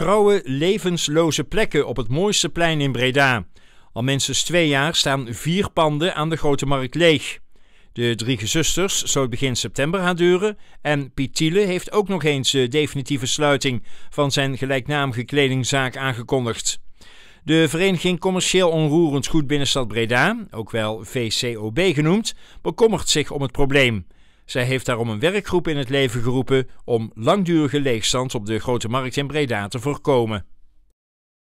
Grauwe, levensloze plekken op het mooiste plein in Breda. Al minstens twee jaar staan vier panden aan de Grote Markt leeg. De drie gezusters zullen begin september gaan duren en Piet heeft ook nog eens de eh, definitieve sluiting van zijn gelijknamige kledingzaak aangekondigd. De Vereniging Commercieel Onroerend Goed Binnenstad Breda, ook wel VCOB genoemd, bekommert zich om het probleem. Zij heeft daarom een werkgroep in het leven geroepen om langdurige leegstand op de grote markt in Breda te voorkomen.